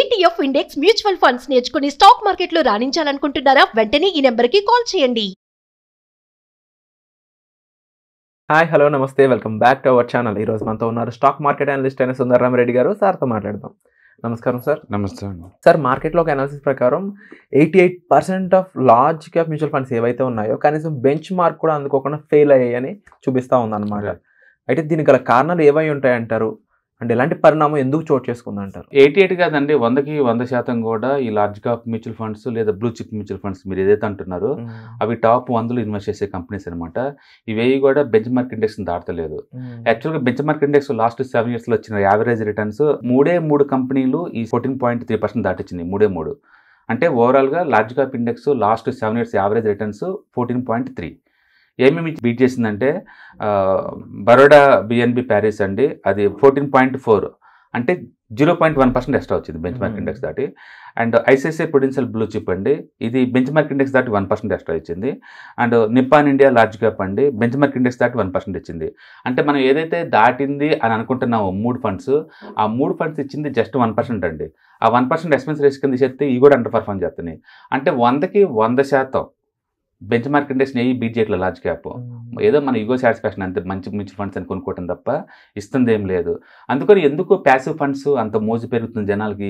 ETF index mutual funds నేర్చుకుని stock మార్కెట్లో రాణించాలనుకుంటున్నారా వెంటనే ఈ నెంబర్కి కాల్ చేయండి హాయ్ హలో నమస్తే welcome back to our channel రోజు మనతో ఉన్నారు స్టాక్ మార్కెట్ అనలిస్ట్ అయిన సుందర్రామ్ రెడ్డి గారు సార్తో మాట్లాడదాం నమస్కారం సార్ నమస్తే అండి సార్ మార్కెట్లో ఒక అనాలిసిస్ ప్రకారం eighty eight percent of large cap mutual funds ఏవైతే ఉన్నాయో కనీసం బెంచ్ మార్క్ కూడా అందుకోకుండా ఫెయిల్ అయ్యాయని చూపిస్తూ ఉందన్నమాట అయితే దీనికి గల కారణాలు ఏవై ఉంటాయంటారు అంటే ఎలాంటి పరిణామం ఎందుకు చోటు చేసుకుంది అంటారు ఎయిటీ ఎయిట్ కాదండి వందకి వంద శాతం కూడా ఈ లార్జ్ కాప్ మ్యూచువల్ ఫండ్స్ లేదా బ్లూ చిప్ మ్యూచువల్ ఫండ్స్ మీరు ఏదైతే అంటున్నారో అవి టాప్ వందలు ఇన్వెస్ట్ చేసే కంపెనీస్ అనమాట ఇవేవి కూడా బెంచ్ మార్క్ ఇండెక్స్ దాటలేదు యాక్చువల్గా benchmark index last seven ఇయర్స్లో వచ్చిన యావరేజ్ రిటర్న్స్ మూడే మూడు కంపెనీలు ఈ ఫోర్టీన్ పాయింట్ త్రీ పర్సెంట్ దాటించింది మూడే మూడు అంటే ఓవరాల్గా large cap index last seven years average returns fourteen point three ఏమేమి బీట్ చేసిందంటే బరోడా బిఎన్బి ప్యారిస్ అండి అది ఫోర్టీన్ పాయింట్ ఫోర్ అంటే zero point one percent extra వచ్చింది బెంచ్ మార్క్ ఇండెక్స్ దాటి and ICICI prudential blue chip అండి ఇది బెంచ్ మార్క్ ఇండెక్స్ దాటి వన్ పర్సెంట్ ఎక్స్ట్రా ఇచ్చింది and Nippon India large cap అండి బెంచ్ మార్క్ ఇండెక్స్ దాటి వన్ పర్సెంట్ ఇచ్చింది అంటే మనం ఏదైతే దాటింది అని అనుకుంటున్నామో మూడు ఫండ్స్ ఆ మూడు ఫండ్స్ ఇచ్చింది జస్ట్ వన్ పర్సెంట్ అండి ఆ వన్ పర్సెంట్ ఎక్స్పెన్స్ రేస్ కింద చేస్తే ఇవి కూడా అండర్ పర్ఫామ్ చేస్తున్నాయి అంటే వందకి వంద శాతం బెంచ్ మార్క్ ఇండెక్స్ని ఏ బీజేట్లో లార్జ్ క్యాప్ ఏదో మన ఈగో సాటిస్ఫాక్షన్ అంతే మంచి మ్యూచువల్ ఫండ్స్ అని కొనుక్కోవటం తప్ప ఇస్తుంది ఏం లేదు అందుకని ఎందుకు ప్యాసివ్ ఫండ్స్ అంత మోజు పెరుగుతుంది జనాలకి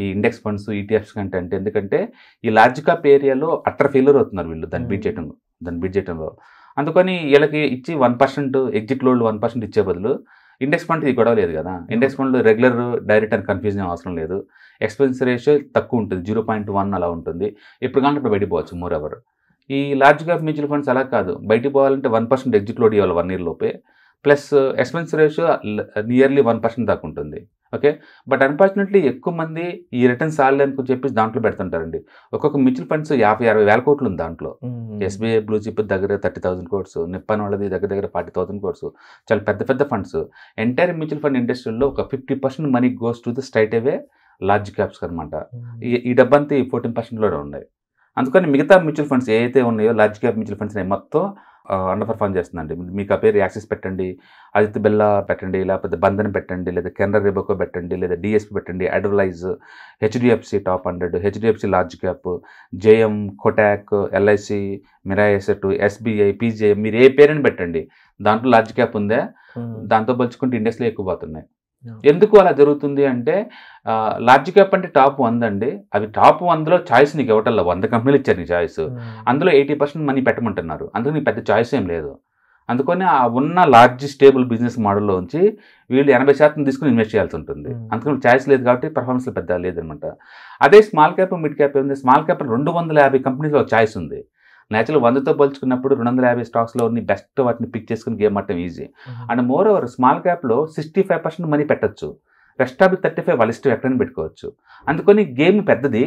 ఈ ఇండెక్స్ ఫండ్స్ ఈటీఎఫ్స్ కంటే అంటే ఎందుకంటే ఈ లార్జ్ క్యాప్ ఏరియాలో అట్ర ఫెయిలర్ అవుతున్నారు వీళ్ళు దాని బీట్ hmm. చేయటం దాని బీట్ చేయటంలో అందుకని వీళ్ళకి ఇచ్చి వన్ పర్సెంట్ ఎగ్జిట్ లోడ్లు వన్ పర్సెంట్ ఇచ్చే బదులు ఇండెక్స్ ఫండ్ ఇది గొడవ లేదు కదా ఇండెక్స్ ఫండ్లు రెగ్యులర్ డైరెక్ట్ అని కన్ఫ్యూజన్ అవసరం లేదు ఎక్స్పెన్స్ రేషియో తక్కువ ఉంటుంది జీరో పాయింట్ వన్ అలా ఉంటుంది ఎప్పుడు కానీ ఇప్పుడు బయటకు మోర్ ఈ లార్జ్ క్యాప్ మ్యూచువల్ ఫండ్స్ అలా కాదు బయటికి పోవాలంటే వన్ పర్సెంట్ ఎగ్జిట్ లోడ్ ఇవ్వాలి వన్ ఇయర్ లోపే plus expense ratio nearly one percent దాకా ఉంటుంది ఓకే బట్ అన్ఫార్చునేట్లీ ఎక్కువ మంది ఈ రిటర్న్స్ ఆడలేని చెప్పేసి దాంట్లో పెడుతుంటారండి ఒక్కొక్క మ్యూచువల్ ఫండ్స్ యాభై అరవై వేల కోట్లు ఉంది దాంట్లో ఎస్బీఐ బ్లూ చిప్ దగ్గర థర్టీ థౌసండ్ కోట్స్ నిప్పన్ వాళ్ళది దగ్గర దగ్గర ఫార్టీ థౌసండ్ కోట్స్ చాలా పెద్ద పెద్ద ఫండ్స్ ఎంటైర్ మ్యూచువల్ ఫండ్ ఇండస్ట్రీలో ఒక fifty percent money goes to the straight away large caps అనమాట ఈ డబ్బంతా ఈ ఫోర్టీన్ పర్సెంట్లోనే ఉన్నాయి అందుకని మిగతా మ్యూచువల్ ఫండ్స్ ఏవైతే ఉన్నాయో లార్జ్ క్యాప్ మ్యూచువల్ ఫండ్స్ అనేవి మొత్తం అండర్ పర్ఫామ్ చేస్తుందండి మీకు ఆ పేరు యాక్సిస్ పెట్టండి ఆదిత్య బిల్లా పెట్టండి లేకపోతే బంధన్ పెట్టండి లేదా కెనరా రిబోకో పెట్టండి లేదా డిఎస్పి పెట్టండి Edelweiss HDFC top hundred HDFC large cap JM Kotak LIC Mirae asset SBI PGIM మీరు ఏ పేరుని పెట్టండి దాంట్లో లార్జ్ క్యాప్ ఉందే దాంతో పోల్చుకుంటే ఇండెక్స్లో ఎక్కువ పోతున్నాయి ఎందుకు అలా జరుగుతుంది అంటే లార్జ్ క్యాప్ అంటే టాప్ వంద అండి అవి టాప్ వందలో చాయిస్ నీకు ఇవ్వటంలో వంద కంపెనీలు ఇచ్చారు నీ చాయిస్ hmm. అందులో ఎయిటీ పర్సెంట్ మనీ పెట్టమంటున్నారు అందుకు నీకు పెద్ద చాయిస్ ఏం లేదు అందుకని ఆ ఉన్న లార్జ్ స్టేబుల్ బిజినెస్ మోడల్లో ఉంచి వీళ్ళు ఎనభై శాతం తీసుకుని ఇన్వెస్ట్ చేయాల్సి ఉంటుంది hmm. అందుకని ఛాయిస్ లేదు కాబట్టి పర్ఫార్మెన్స్ పెద్ద లేదనమాట అదే స్మాల్ క్యాప్ మిడ్ క్యాప్ ఉంది స్మాల్ క్యాప్ రెండు వందల యాభై కంపెనీస్లో ఛాయిస్ ఉంది నేచురల్ వందతో పోల్చుకున్నప్పుడు రెండు వందల యాభై స్టాక్స్లో ఉన్న బెస్ట్ వాటిని పిక్ చేసుకుని గేమ్ అట్టడం easy and moreover small క్యాప్లో సిక్స్టీ ఫైవ్ పర్సెంట్ మనీ పెట్టచ్చు రెస్ట్ ఆఫ్ థర్టీ ఫైవ్ వాళ్ళ ఇష్టం ఎక్కడైనా పెట్టుకోవచ్చు అందుకని గేమ్ పెద్దది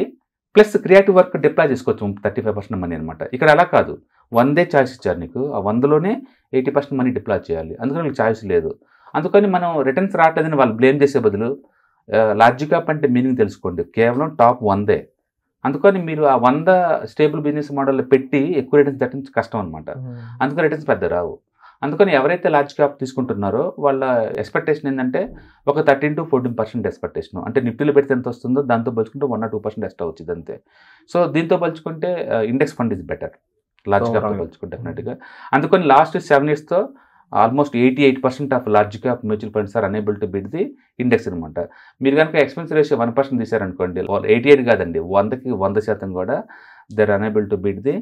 ప్లస్ క్రియేటివ్ వర్క్ డిప్లాయ్ చేసుకోవచ్చు థర్టీ ఫైవ్ పర్సెంట్ మనీ అనమాట ఇక్కడ అలా కాదు వందే ఛాయిస్ ఇచ్చారు నీకు ఆ వందలోనే ఎయిటీ పర్సెంట్ మనీ డిప్లాయ్ చేయాలి అందుకని నీకు ఛాయిస్ లేదు అందుకని మనం రిటర్న్స్ రావట్లేదని వాళ్ళు బ్లేమ్ చేసే బదులు లార్జ్ క్యాప్ అంటే మీనింగ్ తెలుసుకోండి కేవలం టాప్ వందే అందుకని మీరు ఆ వంద స్టేబుల్ బిజినెస్ మోడల్ పెట్టి ఎక్కువ రిటర్న్స్ దట్టించి కష్టం అనమాట అందుకని రిటర్న్స్ పెద్ద రావు అందుకని ఎవరైతే లార్జ్ క్యాప్ తీసుకుంటున్నారో వాళ్ళ ఎక్స్పెక్టేషన్ ఏంటంటే ఒక thirteen to fourteen percent expectation అంటే నిఫ్టీలో పెడితే ఎంత వస్తుందో దాంతో పలుచుకుంటే one or two percent extra వచ్చింది అంతే సో దీంతో పలుచుకుంటే index fund is better large cap పలుచుకుంటే డెఫినెట్గా అందుకని లాస్ట్ సెవెన్ ఇయర్స్తో almost eighty eight percent of large cap mutual funds are unable to bid the index అనమాట మీరు కనుక ఎక్స్పెన్స్ రేషియో వన్ పర్సెంట్ తీశారనుకోండి ఎయిటీ ఎయిట్ కాదండి వందకి వంద శాతం కూడా they're unable to bid the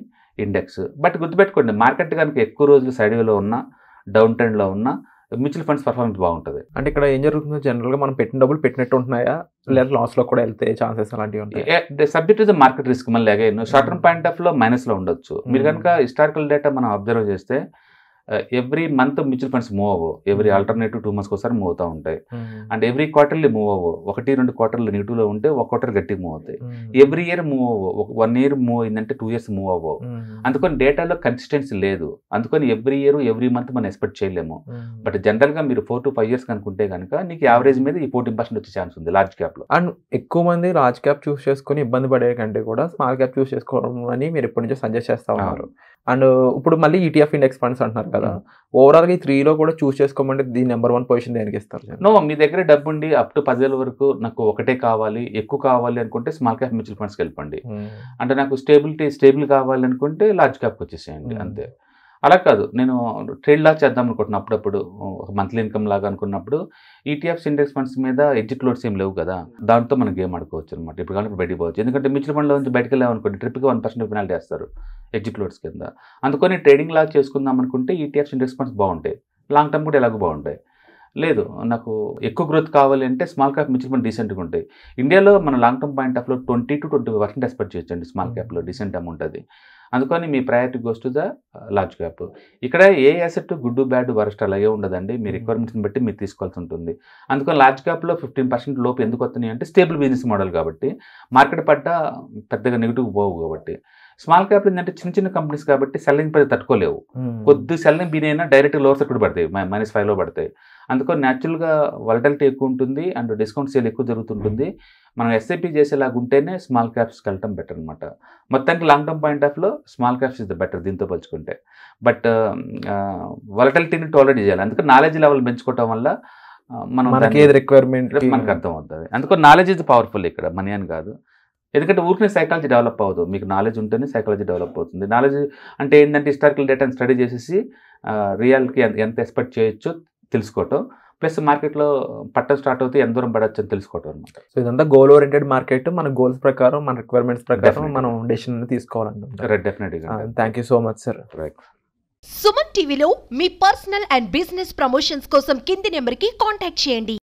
index but గుర్తుపెట్టుకోండి మార్కెట్ కనుక ఎక్కువ రోజులు సైడ్లో ఉన్నా డౌన్ ట్రెండ్లో ఉన్నా మ్యూచువల్ ఫండ్స్ పర్ఫార్మెన్స్ బాగుంటుంది అంటే ఇక్కడ ఏం జరుగుతుందో జనరల్గా మనం పెట్టిన డబ్బులు పెట్టినట్టు ఉంటున్నాయా లేదా లాస్లో కూడా వెళ్తే ఛాన్సెస్ అలాంటివి ఉంటాయి సబ్జెక్ట్ ఇస్ మార్కెట్ రిస్క్ మళ్ళీ లాగే షార్ట్ టర్మ్ పాయింట్ ఆఫ్లో మైనస్లో ఉండొచ్చు మీరు hmm. కనుక హిస్టారికల్ డేటా మనం అబ్జర్వ్ చేస్తే every month mutual funds move అవ్వవు ఎవ్రీ ఆల్టర్నేటివ్ టూ మంత్స్కి ఒకసారి మూవ్ అవుతూ ఉంటాయి అండ్ ఎవ్రీ క్వార్టర్లీ మూవ్ అవ్వవు ఒకటి రెండు క్వార్టర్లు నెగిటివ్లో ఉంటే ఒక క్వార్టర్ గట్టిగా మూవ్ అవుతాయి ఎవ్రీ ఇయర్ మూవ్ అవ్వవు వన్ ఇయర్ మూవ్ అయిందంటే టూ ఇయర్స్ మూవ్ అవ్వవు అందుకని డేటాలో కన్సిస్టెన్సీ లేదు అందుకని ఎవ్రీ ఇయర్ ఎవ్రీ మంత్ మనం ఎక్స్పెక్ట్ చేయలేము బట్ hmm. జనరల్గా మీరు ఫోర్ టు ఫైవ్ ఇయర్స్ కనుకుంటే కనుక నీకు యావరేజ్ మీద ఈ ఫోర్టీన్ పర్సెంట్ వచ్చే ఛాన్స్ ఉంది లార్జ్ క్యాప్లో అండ్ ఎక్కువ మంది లార్జ్ క్యాప్ చూస్ చేసుకుని ఇబ్బంది పడే కంటే కూడా స్మాల్ క్యాప్ చూస్ చేసుకోవడం అని మీరు ఎప్పటి నుంచో సజెస్ట్ చేస్తూ ఉన్నారు అండ్ ఇప్పుడు మళ్ళీ ఈటీఎఫ్ ఇండెక్స్ ఫండ్స్ అంటున్నారు కదా ఓవరాల్గా ఈ త్రీలో కూడా చూస్ చేసుకోమంటే దీని నెంబర్ వన్ పొజిషన్ దేనికి ఇస్తారు నో మీ దగ్గర డబ్బు ఉండి అప్ టు పదివేల వరకు నాకు ఒకటే కావాలి ఎక్కువ కావాలి అనుకుంటే స్మాల్ క్యాప్ మ్యూచువల్ ఫండ్స్కి వెళ్ళిపోండి hmm. అంటే నాకు స్టేబిలిటీ స్టేబుల్ కావాలి అనుకుంటే లార్జ్ క్యాప్కి వచ్చేసేయండి hmm. అంతే అలా కాదు నేను ట్రేడ్లా చేద్దాం అనుకుంటున్నా అప్పుడప్పుడు ఒక మంత్లీ ఇన్కమ్ లాగా అనుకున్నప్పుడు ఈటీఎఫ్స్ e ఇండెక్స్ ఫండ్స్ మీద ఎగ్జిట్ లోడ్స్ ఏం లేవు కదా దాంతో మనం గేమ్ ఆడుకోవచ్చు అనమాట ఇప్పుడు కానీ బయటికి పోవచ్చు ఎందుకంటే మ్యూచువల్ ఫండ్లో నుంచి బయటకు వెళ్ళామనుకోండి ట్రిప్కి వన్ పర్సెంట్ పెనాల్టీ వేస్తారు ఎగ్జిట్ లోడ్స్ కింద అందుకని ట్రేడింగ్ లాగా చేసుకుందాం అనుకుంటే ఈటీఎఫ్స్ e ఇండెక్స్ ఫండ్స్ బాగుంటాయి లాంగ్ టర్మ్ కూడా ఎలాగో బాగుంటాయి లేదు నాకు ఎక్కువ గ్రోత్ కావాలి అంటే స్మాల్ క్యాప్ మ్యూచువల్ ఫండ్ డీసెంట్గా ఉంటాయి ఇండియాలో మన లాంగ్ టర్మ్ పాయింట్ ఆఫ్లో twenty to twenty percent expect చేయొచ్చండి స్మాల్ క్యాప్లో డీసెంట్ అమౌంట్ అది అందుకని మీ priority goes to the large cap ఇక్కడ ఏ అసెట్ గుడ్ బ్యాడ్ వరస్ట్ అలాగే ఉండదండి మీ రిక్వైర్మెంట్స్ని బట్టి మీరు తీసుకోవాల్సి ఉంటుంది అందుకని లార్జ్ క్యాప్లో ఫిఫ్టీన్ పర్సెంట్ లోపు ఎందుకు వస్తున్నాయి అంటే స్టేబుల్ బిజినెస్ మోడల్ కాబట్టి మార్కెట్ పడ్డ పెద్దగా నెగిటివ్ పోవు కాబట్టి స్మాల్ క్యాప్ ఏంటంటే చిన్న చిన్న కంపెనీస్ కాబట్టి సెల్లింగ్ పెద్ద తట్టుకోలేవు కొద్ది సెల్లింగ్ బీన్ అయినా డైరెక్ట్ లోవర్ సర్క్యూట్ పడతాయి మైనస్ లో పడతాయి అందుకని న్యాచురల్గా వలటాలిటీ ఎక్కువ ఉంటుంది అండ్ డిస్కౌంట్ సేల్ ఎక్కువ జరుగుతుంటుంది మనం ఎస్ఐపి చేసేలాగా ఉంటేనే స్మాల్ క్యాప్స్కి వెళ్ళటం బెటర్ అనమాట మొత్తానికి లాంగ్ టర్మ్ పాయింట్ ఆఫ్లో small caps is the better దీంతో పలుచుకుంటే బట్ వలటలిటీని టాలరేట్ చేయాలి అందుకని నాలెడ్జ్ లెవెల్ పెంచుకోవటం వల్ల మనం మనకి ఏది రిక్వైర్మెంట్ మనకు అర్థం అవుతుంది అందుకని నాలెడ్జ్ ఇస్ పవర్ఫుల్ ఇక్కడ మనీ అని కాదు ఎందుకంటే ఊరికనే సైకాలజీ డెవలప్ అవ్వదు మీకు నాలెడ్జ్ ఉంటేనే సైకాలజీ డెవలప్ అవుతుంది నాలెడ్జ్ అంటే ఏంటంటే హిస్టారికల్ డేటాని స్టడీ చేసేసి రియల్కి ఎంత ఎక్స్పెక్ట్ చేయొచ్చో తెలుసుకోవటం ప్లస్ మార్కెట్లో పట్టం స్టార్ట్ అవుతే ఎంత దూరం పడవచ్చు అని తెలుసుకోవటం అనమాట సో ఇదంతా గోల్ ఓరియంటెడ్ మార్కెట్ మన గోల్స్ ప్రకారం మన రిక్వైర్మెంట్స్ ప్రకారం మనం డెసిషన్ తీసుకోవాలంటే డెఫినెట్గా thank you so much sir right Suman టీవీలో మీ పర్సనల్ అండ్ బిజినెస్ ప్రమోషన్స్ కోసం కింది నెంబర్కి కాంటాక్ట్ చేయండి